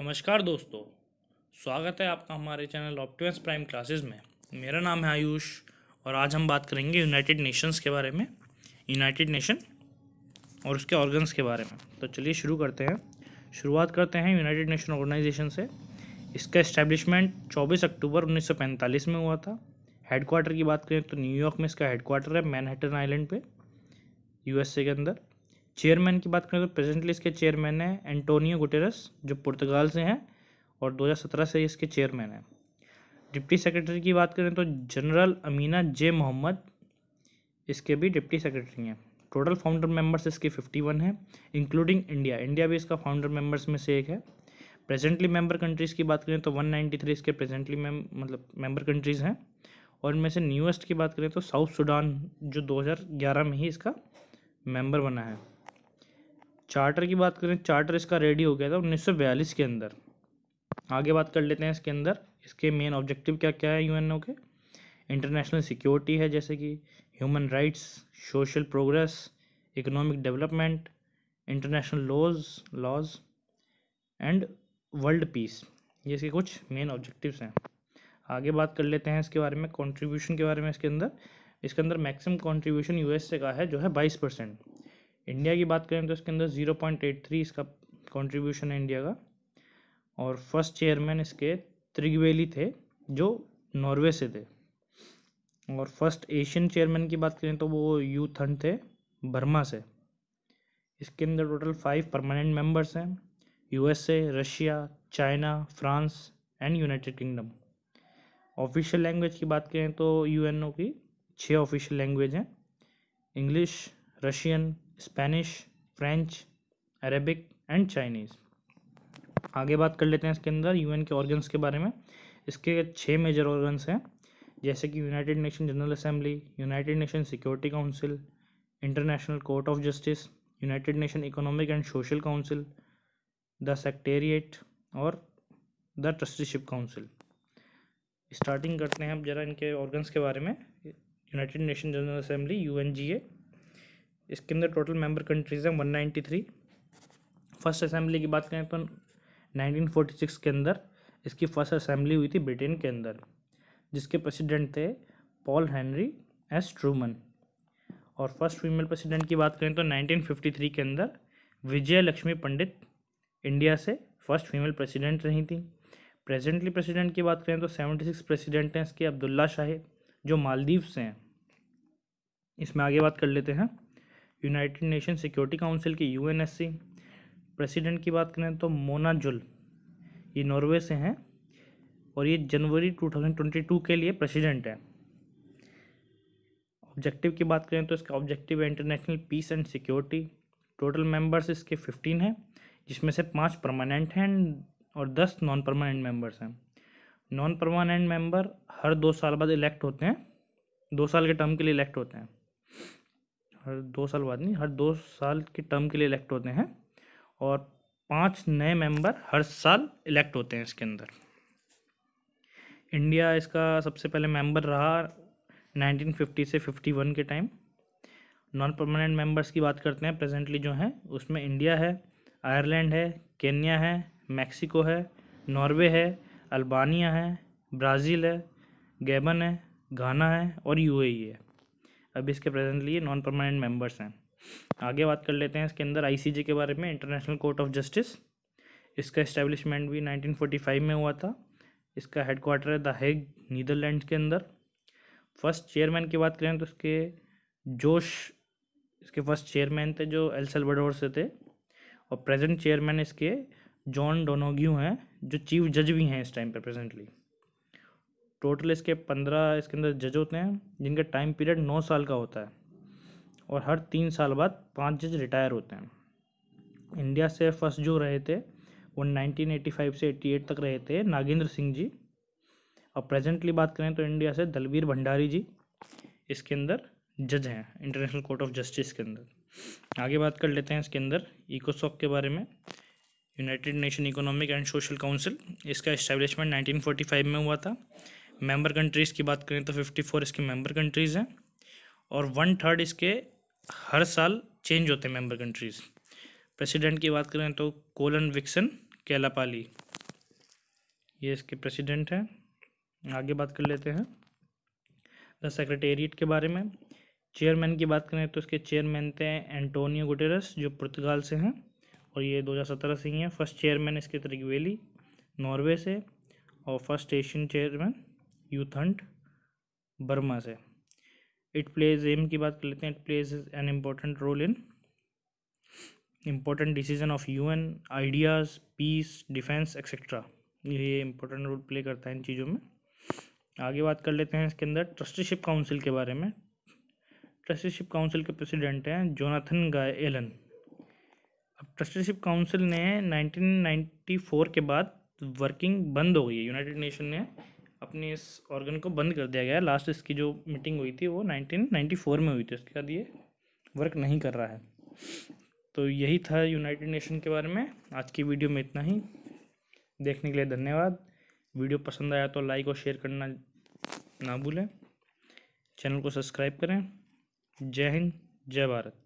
नमस्कार दोस्तों स्वागत है आपका हमारे चैनल ऑप्टिमस प्राइम क्लासेस में मेरा नाम है आयुष और आज हम बात करेंगे यूनाइटेड नेशंस के बारे में यूनाइटेड नेशन और उसके ऑर्गन्स के बारे में तो चलिए शुरू करते हैं शुरुआत करते हैं यूनाइटेड नेशन ऑर्गेनाइजेशन से इसका इस्टेब्लिशमेंट चौबीस अक्टूबर उन्नीस में हुआ था हेडकोार्टर की बात करें तो न्यूयॉर्क में इसका हेडकोार्टर है मैनहट्टन आइलैंड पे यूएसए के अंदर चेयरमैन की बात करें तो प्रेजेंटली इसके चेयरमैन हैं एंटोनियो गुटेरस जो पुर्तगाल से हैं और 2017 से इसके चेयरमैन हैं डिप्टी सेक्रेटरी की बात करें तो जनरल अमीना जे मोहम्मद इसके भी डिप्टी सेक्रेटरी हैं टोटल फाउंडर मेंबर्स इसके 51 हैं इंक्लूडिंग इंडिया इंडिया भी इसका फाउंडर मेंबर्स में से एक है प्रेजेंटली मेंबर कंट्रीज़ की बात करें तो थ्री इसके प्रेजेंटली मैम मतलब मेंबर कंट्रीज़ हैं और इनमें से न्यूएस्ट की बात करें तो साउथ सूडान जो दो में ही इसका मेंबर बना है चार्टर की बात करें चार्टर इसका रेडी हो गया था उन्नीस के अंदर आगे बात कर लेते हैं इसके अंदर इसके मेन ऑब्जेक्टिव क्या क्या है यूएनओ के इंटरनेशनल सिक्योरिटी है जैसे कि human rights social progress economic development international laws laws and world peace ये इसके कुछ मेन ऑब्जेक्टिव्स हैं आगे बात कर लेते हैं इसके बारे में कंट्रीब्यूशन के बारे में इसके अंदर इसके अंदर मैक्सिमम कंट्रीब्यूशन यूएसए का है जो है बाईस परसेंट इंडिया की बात करें तो इसके अंदर ज़ीरो पॉइंट एट थ्री इसका कंट्रीब्यूशन है इंडिया का और फर्स्ट चेयरमैन इसके त्रिगवेली थे जो नॉर्वे से थे और फर्स्ट एशियन चेयरमैन की बात करें तो वो यू थन थे बर्मा से इसके अंदर टोटल फाइव परमानेंट मेंबर्स हैं USA Russia China France and United Kingdom official language की बात करें तो यूएनओ की छः ऑफिशियल लैंग्वेज हैं English Russian Spanish French Arabic and Chinese आगे बात कर लेते हैं इसके अंदर यूएन के ऑर्गन्स के बारे में इसके छः मेजर ऑर्गन्स हैं जैसे कि United Nation General Assembly United Nation Security Council International Court of Justice United Nation Economic and Social Council the secretariat और द ट्रस्टीशिप काउंसिल स्टार्टिंग करते हैं हम जरा इनके ऑर्गन्स के बारे में United Nation General Assembly U N G A इसके अंदर टोटल मेंबर कंट्रीज़ हैं वन थ्री फर्स्ट असेंबली की बात करें तो नाइनटीन सिक्स के अंदर इसकी फर्स्ट असेंबली हुई थी ब्रिटेन के अंदर जिसके प्रेसिडेंट थे पॉल हैंनरी एस ट्रूमन और फर्स्ट फीमेल प्रेसिडेंट की बात करें तो नाइनटीन फिफ्टी थ्री के अंदर विजय लक्ष्मी पंडित इंडिया से फर्स्ट फीमेल प्रेसिडेंट रही थी प्रेजेंटली प्रेसिडेंट की बात करें तो सेवेंटी सिक्स प्रेसिडेंट हैं इसके अब्दुल्ला शाहिब जो मालदीव से हैं इसमें आगे बात कर लेते हैं यूनाइटेड नेशन सिक्योरिटी काउंसिल की यूएनएससी प्रेसिडेंट की बात करें तो मोना जुल ये नॉर्वे से हैं और ये जनवरी 2022 के लिए प्रेसिडेंट हैं ऑब्जेक्टिव की बात करें तो इसका ऑब्जेक्टिव है international peace and security total members इसके फिफ्टीन हैं जिसमें से पाँच परमानेंट हैं और दस नॉन परमानेंट मेंबर्स हैं नॉन परमानेंट मेंबर हर दो साल बाद इलेक्ट होते हैं दो साल के टर्म के लिए इलेक्ट होते हैं हर दो साल बाद नहीं हर दो साल के टर्म के लिए इलेक्ट होते हैं और पांच नए मेंबर हर साल इलेक्ट होते हैं इसके अंदर इंडिया इसका सबसे पहले मेंबर रहा 1950 से 51 के टाइम नॉन परमानेंट मेंबर्स की बात करते हैं प्रेजेंटली जो हैं उसमें इंडिया है आयरलैंड है केन्या है मैक्सिको है नॉर्वे है अल्बानिया है ब्राज़ील है गैबन है घाना है और यूएई e है अभी इसके प्रेजेंटली ये नॉन परमानेंट मेंबर्स हैं आगे बात कर लेते हैं इसके अंदर आईसीजे के बारे में इंटरनेशनल कोर्ट ऑफ जस्टिस इसका इस्टेब्लिशमेंट भी 1945 में हुआ था इसका हेडक्वार्टर है द हेग नीदरलैंड के अंदर फर्स्ट चेयरमैन की बात करें तो इसके जोश इसके फर्स्ट चेयरमैन थे जो एल सल्वाडोर से थे और प्रेजेंट चेयरमैन इसके जॉन डोनोग्यू हैं जो चीफ जज भी हैं इस टाइम पर प्रेजेंटली टोटल इसके पंद्रह इसके अंदर जज होते हैं जिनका टाइम पीरियड नौ साल का होता है और हर तीन साल बाद पांच जज रिटायर होते हैं इंडिया से फर्स्ट जो रहे थे वो 1985 से 88 तक रहे थे नागेंद्र सिंह जी और प्रेजेंटली बात करें तो इंडिया से दलवीर भंडारी जी इसके अंदर जज हैं इंटरनेशनल कोर्ट ऑफ जस्टिस के अंदर आगे बात कर लेते हैं इसके अंदर इकोसॉक के बारे में United Nation Economic and Social Council इसका इस्टेब्लिशमेंट 1945 में हुआ था मेंबर कंट्रीज़ की बात करें तो फिफ्टी फोर इसके मेंबर कंट्रीज़ हैं और वन थर्ड इसके हर साल चेंज होते हैं मेंबर कंट्रीज़ प्रेसिडेंट की बात करें तो कोलन विक्सन कैलापाली ये इसके प्रेसिडेंट हैं आगे बात कर लेते हैं द सेक्रेटेरिएट के बारे में चेयरमैन की बात करें तो इसके चेयरमैन थे एंटोनियो गुटेरस जो पुर्तगाल से हैं और ये 2017 से ही हैं फर्स्ट चेयरमैन इसके त्रिगवेली नॉर्वे से और first Asian chairman U Thant Burma से इट प्लेज एम की बात कर लेते हैं it plays an important role in important decision of U N ideas peace defence etcetera ये इम्पोर्टेंट रोल प्ले करता है इन चीज़ों में आगे बात कर लेते हैं इसके अंदर ट्रस्टीशिप काउंसिल के बारे में ट्रस्टीशिप काउंसिल के प्रेसिडेंट हैं जोनाथन गाय एलन अब ट्रस्टीशिप काउंसिल ने नाइनटीन नाइन्टी फोर के बाद वर्किंग बंद हो गई है यूनाइटेड नेशन ने अपने इस ऑर्गन को बंद कर दिया गया है लास्ट इसकी जो मीटिंग हुई थी वो नाइनटीन नाइन्टी फोर में हुई थी उसके बाद ये वर्क नहीं कर रहा है तो यही था यूनाइटेड नेशन के बारे में आज की वीडियो में इतना ही देखने के लिए धन्यवाद वीडियो पसंद आया तो लाइक और शेयर करना ना भूलें चैनल को सब्सक्राइब करें जय हिंद जय भारत